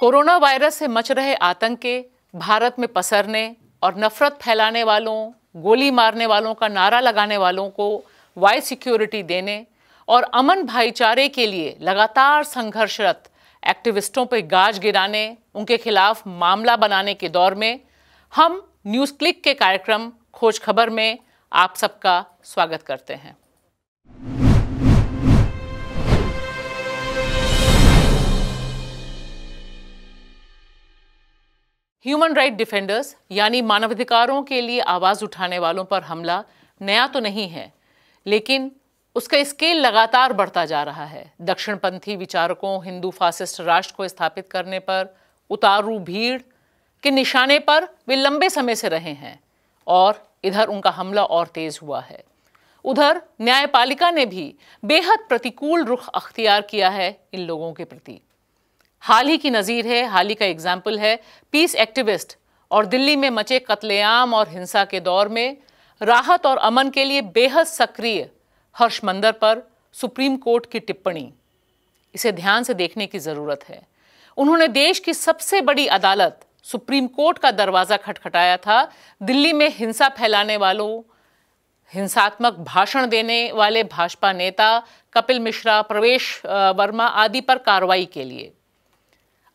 Corona virus से much रहे आतंक के भारत में पसरने और नफरत फैलाने वालों गोली मारने वालों का नारा लगाने वालों को वाई सिक्योरिटी देने और अमन भाईचारे के लिए लगातार संघर्षरत एक्टिविस्टों पर गाज गिराने उनके खिलाफ मामला बनाने के दौर में हम न्यूज़ क्लिक के कार्यक्रम खोज खबर में आप सबका स्वागत करते हैं ह्यूमन राइट डिफेंडर्स यानी मानवाधिकारों के लिए आवाज़ उठाने वालों पर हमला नया तो नहीं है लेकिन उसका स्केल लगातार बढ़ता जा रहा है दक्षिणपंथी विचारकों हिंदू फासिस्ट राष्ट्र को स्थापित करने पर उतारू भीड़ के निशाने पर वे लंबे समय से रहे हैं और इधर उनका हमला और तेज़ हुआ है उधर न्यायपालिका ने भी बेहद प्रतिकूल रुख अख्तियार किया है इन लोगों के प्रति हाल ही की नज़ीर है हाल ही का एग्जाम्पल है पीस एक्टिविस्ट और दिल्ली में मचे कत्लेआम और हिंसा के दौर में राहत और अमन के लिए बेहद सक्रिय हर्ष मंदर पर सुप्रीम कोर्ट की टिप्पणी इसे ध्यान से देखने की ज़रूरत है उन्होंने देश की सबसे बड़ी अदालत सुप्रीम कोर्ट का दरवाज़ा खटखटाया था दिल्ली में हिंसा फैलाने वालों हिंसात्मक भाषण देने वाले भाजपा नेता कपिल मिश्रा प्रवेश वर्मा आदि पर कार्रवाई के लिए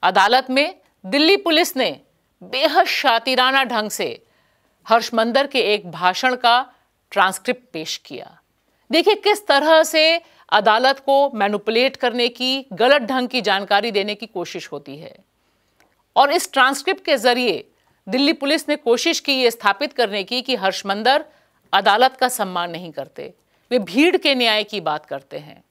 अदालत में दिल्ली पुलिस ने बेहद शातिराना ढंग से हर्ष मंदर के एक भाषण का ट्रांसक्रिप्ट पेश किया देखिए किस तरह से अदालत को मैनुपुलेट करने की गलत ढंग की जानकारी देने की कोशिश होती है और इस ट्रांसक्रिप्ट के जरिए दिल्ली पुलिस ने कोशिश की ये स्थापित करने की कि हर्षमंदर अदालत का सम्मान नहीं करते वे भीड़ के न्याय की बात करते हैं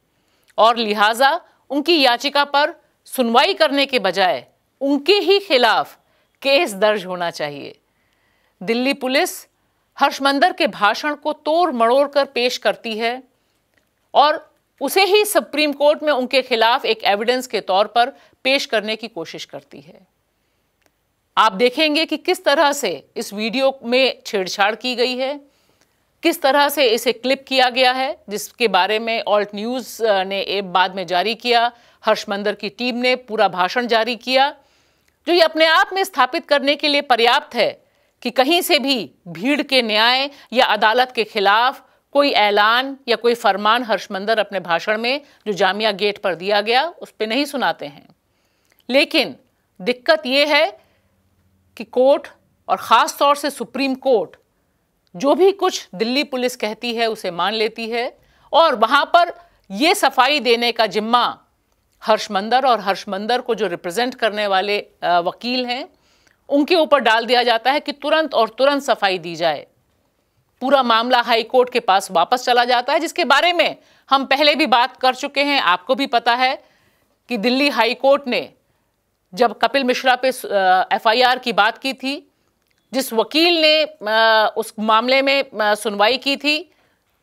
और लिहाजा उनकी याचिका पर सुनवाई करने के बजाय उनके ही खिलाफ केस दर्ज होना चाहिए दिल्ली पुलिस हर्षमंदर के भाषण को तोड़ मड़ोड़ कर पेश करती है और उसे ही सुप्रीम कोर्ट में उनके खिलाफ एक एविडेंस के तौर पर पेश करने की कोशिश करती है आप देखेंगे कि किस तरह से इस वीडियो में छेड़छाड़ की गई है किस तरह से इसे क्लिप किया गया है जिसके बारे में ऑल्ट न्यूज़ ने एक बाद में जारी किया हर्षमंदर की टीम ने पूरा भाषण जारी किया जो ये अपने आप में स्थापित करने के लिए पर्याप्त है कि कहीं से भी भीड़ के न्याय या अदालत के खिलाफ कोई ऐलान या कोई फरमान हर्षमंदर अपने भाषण में जो जामिया गेट पर दिया गया उस पर नहीं सुनाते हैं लेकिन दिक्कत ये है कि कोर्ट और ख़ास तौर से सुप्रीम कोर्ट जो भी कुछ दिल्ली पुलिस कहती है उसे मान लेती है और वहाँ पर यह सफाई देने का जिम्मा हर्ष मंदर और हर्ष मंदर को जो रिप्रेजेंट करने वाले वकील हैं उनके ऊपर डाल दिया जाता है कि तुरंत और तुरंत सफाई दी जाए पूरा मामला हाई कोर्ट के पास वापस चला जाता है जिसके बारे में हम पहले भी बात कर चुके हैं आपको भी पता है कि दिल्ली हाई कोर्ट ने जब कपिल मिश्रा पे एफआईआर की बात की थी जिस वकील ने उस मामले में सुनवाई की थी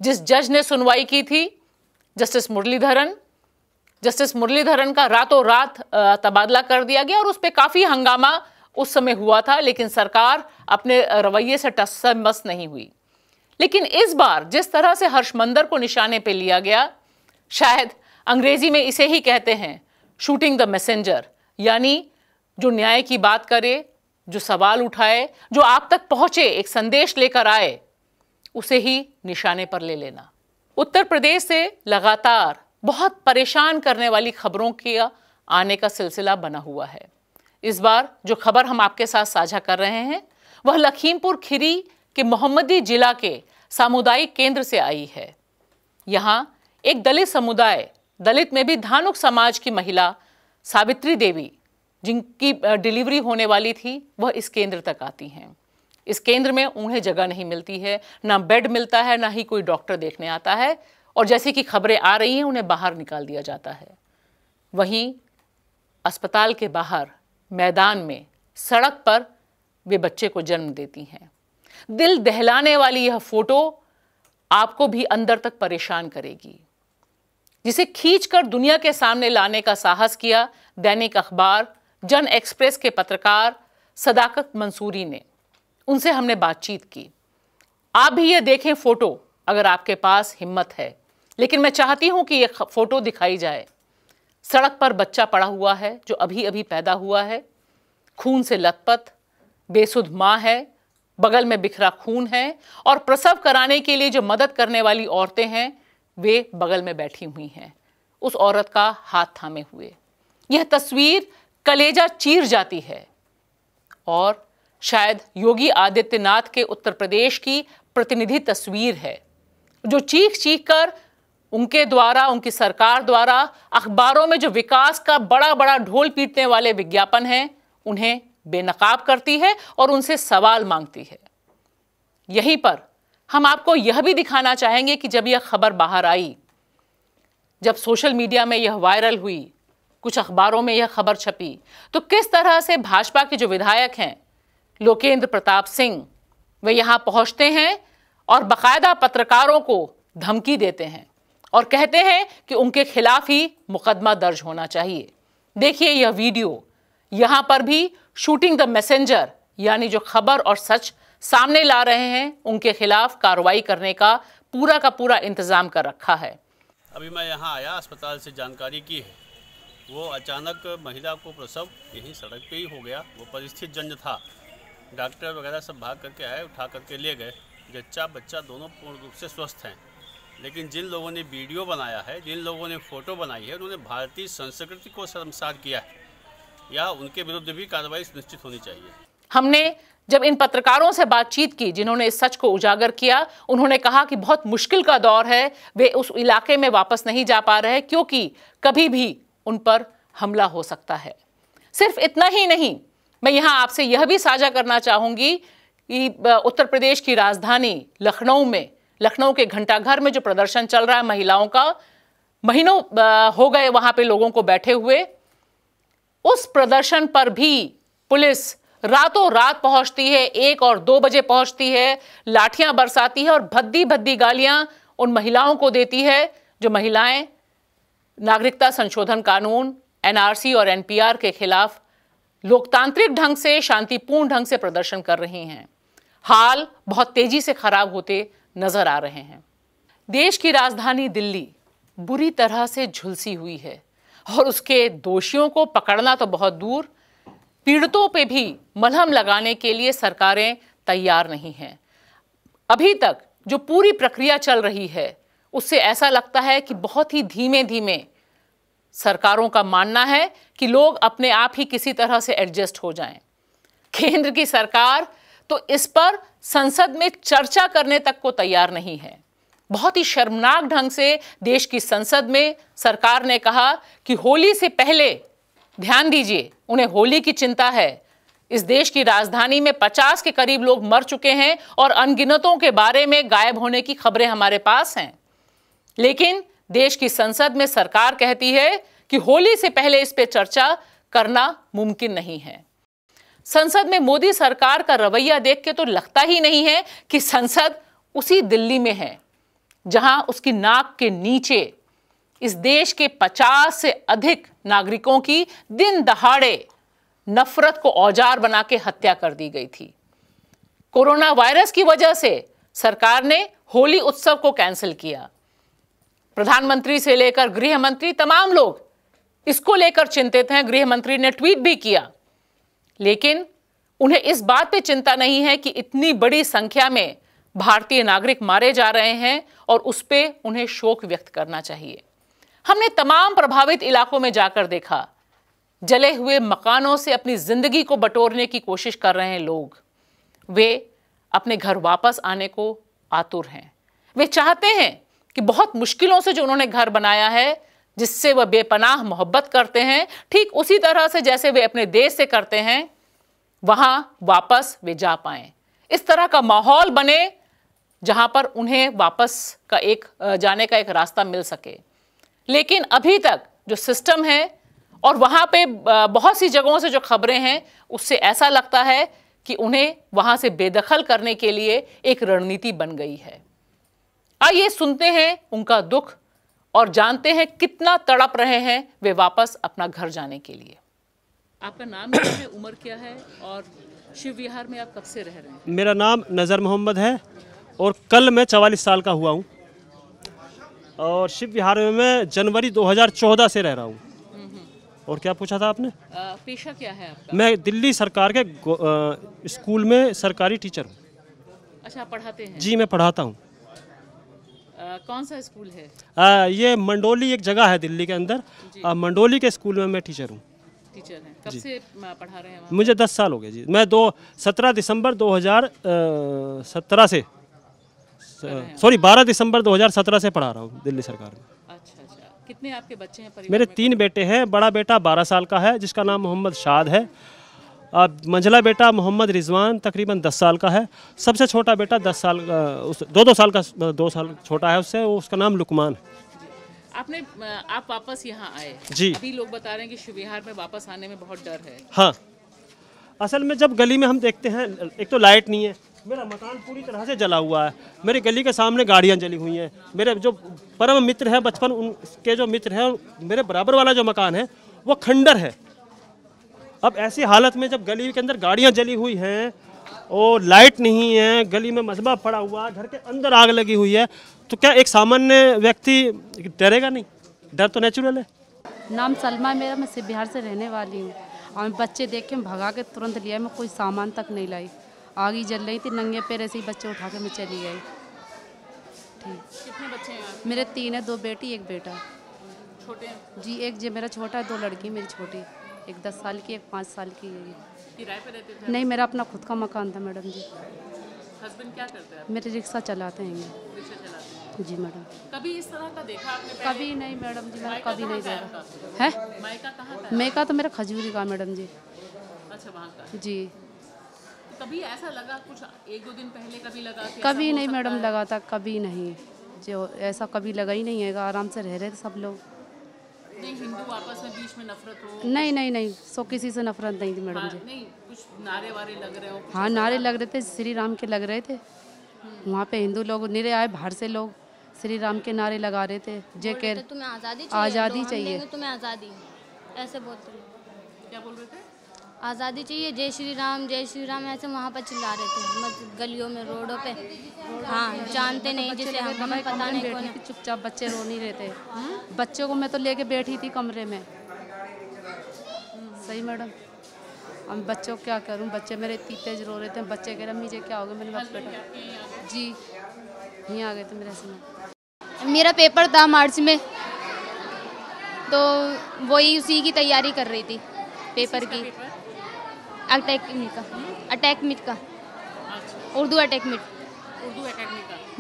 जिस जज ने सुनवाई की थी जस्टिस मुरलीधरन जस्टिस मुरलीधरन का रातों रात तबादला कर दिया गया और उस पर काफ़ी हंगामा उस समय हुआ था लेकिन सरकार अपने रवैये से टस नहीं हुई लेकिन इस बार जिस तरह से हर्षमंदर को निशाने पर लिया गया शायद अंग्रेजी में इसे ही कहते हैं शूटिंग द मैसेंजर यानी जो न्याय की बात करे जो सवाल उठाए जो आप तक पहुंचे एक संदेश लेकर आए उसे ही निशाने पर ले लेना उत्तर प्रदेश से लगातार बहुत परेशान करने वाली खबरों के आने का सिलसिला बना हुआ है इस बार जो खबर हम आपके साथ साझा कर रहे हैं वह लखीमपुर खीरी के मोहम्मदी जिला के सामुदायिक केंद्र से आई है यहाँ एक दलित समुदाय दलित में भी धानुक समाज की महिला सावित्री देवी जिनकी डिलीवरी होने वाली थी वह इस केंद्र तक आती हैं इस केंद्र में उन्हें जगह नहीं मिलती है ना बेड मिलता है ना ही कोई डॉक्टर देखने आता है और जैसे कि खबरें आ रही हैं उन्हें बाहर निकाल दिया जाता है वहीं अस्पताल के बाहर मैदान में सड़क पर वे बच्चे को जन्म देती हैं दिल दहलाने वाली यह फोटो आपको भी अंदर तक परेशान करेगी जिसे खींचकर दुनिया के सामने लाने का साहस किया दैनिक अखबार जन एक्सप्रेस के पत्रकार सदाकत मंसूरी ने उनसे हमने बातचीत की आप भी ये देखें फ़ोटो अगर आपके पास हिम्मत है लेकिन मैं चाहती हूं कि ये फ़ोटो दिखाई जाए सड़क पर बच्चा पड़ा हुआ है जो अभी अभी पैदा हुआ है खून से लथपथ बेसुध माँ है बगल में बिखरा खून है और प्रसव कराने के लिए जो मदद करने वाली औरतें हैं वे बगल में बैठी हुई हैं उस औरत का हाथ थामे हुए यह तस्वीर कलेजा चीर जाती है और शायद योगी आदित्यनाथ के उत्तर प्रदेश की प्रतिनिधि तस्वीर है जो चीख चीख कर उनके द्वारा उनकी सरकार द्वारा अखबारों में जो विकास का बड़ा बड़ा ढोल पीटने वाले विज्ञापन हैं उन्हें बेनकाब करती है और उनसे सवाल मांगती है यहीं पर हम आपको यह भी दिखाना चाहेंगे कि जब यह खबर बाहर आई जब सोशल मीडिया में यह वायरल हुई कुछ अखबारों में यह खबर छपी तो किस तरह से भाजपा के जो विधायक हैं लोकेंद्र प्रताप सिंह वे यहाँ पहुँचते हैं और बाकायदा पत्रकारों को धमकी देते हैं और कहते हैं कि उनके खिलाफ ही मुकदमा दर्ज होना चाहिए देखिए यह वीडियो यहाँ पर भी शूटिंग द मैसेंजर यानी जो खबर और सच सामने ला रहे हैं उनके खिलाफ कार्रवाई करने का पूरा का पूरा इंतजाम कर रखा है अभी मैं यहाँ आया अस्पताल से जानकारी की है वो अचानक महिला को प्रसव यहीं सड़क पे ही हो गया वो परिस्थित जन्य था डॉक्टर वगैरह सब भाग करके आए उठा करके ले गए जच्चा बच्चा दोनों पूर्ण रूप से स्वस्थ हैं लेकिन जिन लोगों ने वीडियो बनाया है जिन लोगों ने फ़ोटो बनाई है उन्होंने भारतीय संस्कृति को शर्मसार किया है या उनके विरुद्ध भी कार्रवाई सुनिश्चित होनी चाहिए हमने जब इन पत्रकारों से बातचीत की जिन्होंने इस सच को उजागर किया उन्होंने कहा कि बहुत मुश्किल का दौर है वे उस इलाके में वापस नहीं जा पा रहे क्योंकि कभी भी उन पर हमला हो सकता है सिर्फ इतना ही नहीं मैं यहां आपसे यह भी साझा करना चाहूंगी कि उत्तर प्रदेश की राजधानी लखनऊ में लखनऊ के घंटाघर में जो प्रदर्शन चल रहा है महिलाओं का महीनों हो गए वहां पे लोगों को बैठे हुए उस प्रदर्शन पर भी पुलिस रातों रात पहुंचती है एक और दो बजे पहुंचती है लाठियां बरसाती है और भद्दी भद्दी गालियां उन महिलाओं को देती है जो महिलाएं नागरिकता संशोधन कानून एनआरसी और एनपीआर के खिलाफ लोकतांत्रिक ढंग से शांतिपूर्ण ढंग से प्रदर्शन कर रही हैं हाल बहुत तेजी से खराब होते नजर आ रहे हैं देश की राजधानी दिल्ली बुरी तरह से झुलसी हुई है और उसके दोषियों को पकड़ना तो बहुत दूर पीड़ितों पे भी मलहम लगाने के लिए सरकारें तैयार नहीं हैं अभी तक जो पूरी प्रक्रिया चल रही है उससे ऐसा लगता है कि बहुत ही धीमे धीमे सरकारों का मानना है कि लोग अपने आप ही किसी तरह से एडजस्ट हो जाएं। केंद्र की सरकार तो इस पर संसद में चर्चा करने तक को तैयार नहीं है बहुत ही शर्मनाक ढंग से देश की संसद में सरकार ने कहा कि होली से पहले ध्यान दीजिए उन्हें होली की चिंता है इस देश की राजधानी में 50 के करीब लोग मर चुके हैं और अनगिनतों के बारे में गायब होने की खबरें हमारे पास हैं लेकिन देश की संसद में सरकार कहती है कि होली से पहले इस पर चर्चा करना मुमकिन नहीं है संसद में मोदी सरकार का रवैया देख के तो लगता ही नहीं है कि संसद उसी दिल्ली में है जहां उसकी नाक के नीचे इस देश के 50 से अधिक नागरिकों की दिन दहाड़े नफरत को औजार बना के हत्या कर दी गई थी कोरोना वायरस की वजह से सरकार ने होली उत्सव को कैंसिल किया प्रधानमंत्री से लेकर गृह मंत्री तमाम लोग इसको लेकर चिंतित हैं गृह मंत्री ने ट्वीट भी किया लेकिन उन्हें इस बात पे चिंता नहीं है कि इतनी बड़ी संख्या में भारतीय नागरिक मारे जा रहे हैं और उस पर उन्हें शोक व्यक्त करना चाहिए हमने तमाम प्रभावित इलाकों में जाकर देखा जले हुए मकानों से अपनी जिंदगी को बटोरने की कोशिश कर रहे हैं लोग वे अपने घर वापस आने को आतुर हैं वे चाहते हैं कि बहुत मुश्किलों से जो उन्होंने घर बनाया है जिससे वह बेपनाह मोहब्बत करते हैं ठीक उसी तरह से जैसे वे अपने देश से करते हैं वहाँ वापस वे जा पाएँ इस तरह का माहौल बने जहाँ पर उन्हें वापस का एक जाने का एक रास्ता मिल सके लेकिन अभी तक जो सिस्टम है और वहाँ पे बहुत सी जगहों से जो खबरें हैं उससे ऐसा लगता है कि उन्हें वहाँ से बेदखल करने के लिए एक रणनीति बन गई है आइए सुनते हैं उनका दुख और जानते हैं कितना तड़प रहे हैं वे वापस अपना घर जाने के लिए आपका नाम क्या है उम्र क्या है और शिव विहार में आप कब से रह रहे हैं मेरा नाम नज़र मोहम्मद है और कल मैं चवालीस साल का हुआ हूँ और शिव विहार में मैं जनवरी 2014 से रह रहा हूँ और क्या पूछा था आपने पेशा क्या है आपका? मैं दिल्ली सरकार के स्कूल में सरकारी टीचर हूँ अच्छा पढ़ाते हैं जी मैं पढ़ाता हूँ कौन सा स्कूल है आ, ये मंडोली एक जगह है दिल्ली के अंदर आ, मंडोली के स्कूल में मैं टीचर हूँ टीचर हैं कब से पढ़ा रहे हैं मुझे दस साल हो गए जी मैं दो सत्रह दिसंबर दो हज़ार सत्रह से सॉरी बारह दिसंबर दो हज़ार सत्रह से पढ़ा रहा हूँ दिल्ली सरकार में अच्छा अच्छा कितने आपके बच्चे हैं मेरे तीन बेटे हैं बड़ा बेटा बारह साल का है जिसका नाम मोहम्मद शाद है मंझला बेटा मोहम्मद रिजवान तकरीबन 10 साल का है सबसे छोटा बेटा 10 साल उस दो दो साल का दो साल छोटा है उससे उसका नाम लुकमान है आपने आप वापस यहाँ आए जी अभी लोग बता रहे हैं कि शिविहार में वापस आने में बहुत डर है हाँ असल में जब गली में हम देखते हैं एक तो लाइट नहीं है मेरा मकान पूरी तरह से जला हुआ है मेरी गली के सामने गाड़ियाँ जली हुई हैं मेरे जो परम मित्र हैं बचपन उनके जो मित्र हैं मेरे बराबर वाला जो मकान है वो खंडर है अब ऐसी हालत में जब गली के अंदर गाड़ियाँ जली हुई हैं और लाइट नहीं है गली में मजबा पड़ा हुआ घर के अंदर आग लगी हुई है तो क्या एक सामान्य व्यक्ति डरेगा नहीं डर तो नेचुरल है नाम सलमा मेरा मैं सिर्फ बिहार से रहने वाली हूँ और बच्चे देख के भगा के तुरंत लिया मैं कोई सामान तक नहीं लाई आग ही जल रही थी नंगे पैर ऐसे ही बच्चे उठा के मैं चली गई ठीक कितने बच्चे हैं मेरे तीन है दो बेटी एक बेटा छोटे जी एक जी मेरा छोटा है दो लड़की मेरी छोटी एक दस साल की एक पाँच साल की है किराए पे रहते थे नहीं मेरा अपना खुद का मकान था मैडम जी हस्बैंड क्या करते हैं मेरे रिक्शा चलाते हैं रिक्शा चलाते जी मैडम कभी इस तरह का देखा आपने पहले? कभी नहीं मैडम जी मैंने कभी नहीं देखा है मायका कहाँ मैका तो मेरा खजूरी का मैडम जी अच्छा वहाँ का जी कभी ऐसा लगा कुछ एक दो दिन पहले कभी लगा कभी नहीं मैडम लगा था कभी नहीं जो ऐसा कभी लगा ही नहीं है आराम से रह रहे थे सब लोग नहीं हिंदू आपस में बीच में नफरत हो नहीं नहीं नहीं सो किसी से नफरत नहीं थी मैडम हाँ, जी नहीं कुछ नारे वारे लग रहे हो हाँ नारे लग रहे थे श्री राम के लग रहे थे वहाँ पे हिंदू लोग निरे आए बाहर से लोग श्री राम के नारे लगा रहे थे जे कह तो तुम्हें आज़ादी चाहिए तुम्हें आज़ादी ऐसे बोलते क्या बोल रहे थे आज़ादी चाहिए जय श्री राम जय श्री राम ऐसे वहाँ पर चिल्ला रहे थे मत गलियों में रोडों पे हाँ जानते नहीं जिसे हम हमें पता नहीं कौन चुपचाप बच्चे रो नहीं रहते हाँ? बच्चों को मैं तो लेके बैठी थी कमरे में सही मैडम हम बच्चों को क्या करूँ बच्चे मेरे इतनी तेज रो रहे थे बच्चे कह रहे हैं मुझे क्या हो गया मेरे बस बेटा जी यहीं आ गए थे मेरे समय मेरा पेपर था मार्च में तो वही उसी की तैयारी कर रही थी पेपर की अटैक मिट का अटैक मिट का अच्छा। उर्दू अटैक मिट उर्दू मिट का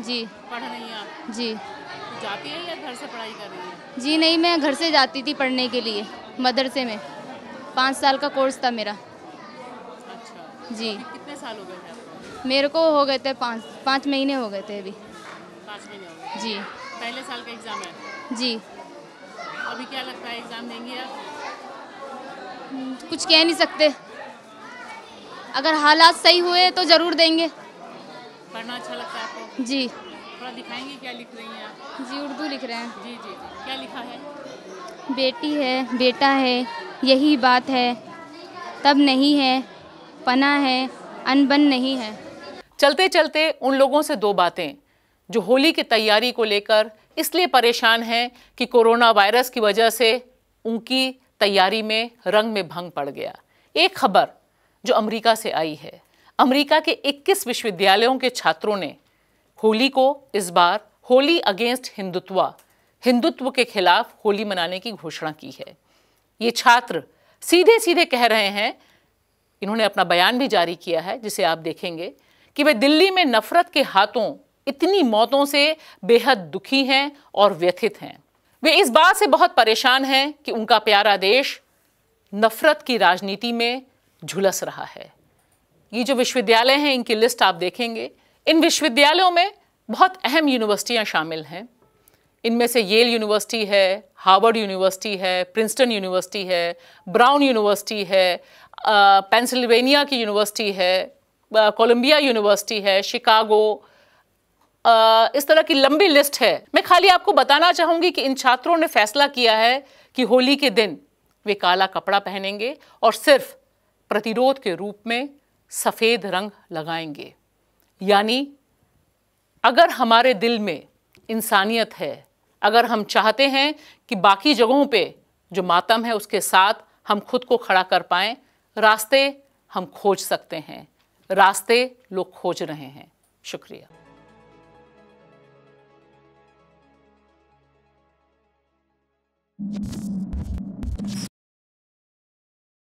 जी पढ़ रही हैं जी जाती है या घर से पढ़ाई कर रही है जी नहीं मैं घर से जाती थी पढ़ने के लिए मदरसे में पाँच साल का कोर्स था मेरा अच्छा जी कितने साल हो गए थे मेरे को हो गए थे पाँच पाँच महीने हो गए थे अभी पाँच महीने हो गए जी पहले साल का एग्ज़ाम है जी अभी क्या लगता है एग्ज़ाम देंगी आप कुछ कह नहीं सकते अगर हालात सही हुए तो ज़रूर देंगे पढ़ना अच्छा लगता है आपको जी थोड़ा दिखाएंगे क्या लिख रही हैं आप जी उर्दू लिख रहे हैं जी जी क्या लिखा है बेटी है बेटा है यही बात है तब नहीं है पना है अनबन नहीं है चलते चलते उन लोगों से दो बातें जो होली की तैयारी को लेकर इसलिए परेशान हैं कि कोरोना वायरस की वजह से उनकी तैयारी में रंग में भंग पड़ गया एक खबर जो अमेरिका से आई है अमेरिका के 21 विश्वविद्यालयों के छात्रों ने होली को इस बार होली अगेंस्ट हिंदुत्व हिंदुत्व के खिलाफ होली मनाने की घोषणा की है ये छात्र सीधे सीधे कह रहे हैं इन्होंने अपना बयान भी जारी किया है जिसे आप देखेंगे कि वे दिल्ली में नफरत के हाथों इतनी मौतों से बेहद दुखी हैं और व्यथित हैं वे इस बात से बहुत परेशान हैं कि उनका प्यारा देश नफरत की राजनीति में झुलस रहा है ये जो विश्वविद्यालय हैं इनकी लिस्ट आप देखेंगे इन विश्वविद्यालयों में बहुत अहम यूनिवर्सिटियाँ शामिल हैं इनमें से येल यूनिवर्सिटी है हार्वर्ड यूनिवर्सिटी है प्रिंसटन यूनिवर्सिटी है ब्राउन यूनिवर्सिटी है पेंसिल्वेनिया की यूनिवर्सिटी है कोलंबिया यूनिवर्सिटी है शिकागो इस तरह की लंबी लिस्ट है मैं खाली आपको बताना चाहूँगी कि इन छात्रों ने फैसला किया है कि होली के दिन वे काला कपड़ा पहनेंगे और सिर्फ प्रतिरोध के रूप में सफ़ेद रंग लगाएंगे यानी अगर हमारे दिल में इंसानियत है अगर हम चाहते हैं कि बाकी जगहों पे जो मातम है उसके साथ हम खुद को खड़ा कर पाएं रास्ते हम खोज सकते हैं रास्ते लोग खोज रहे हैं शुक्रिया Thank you.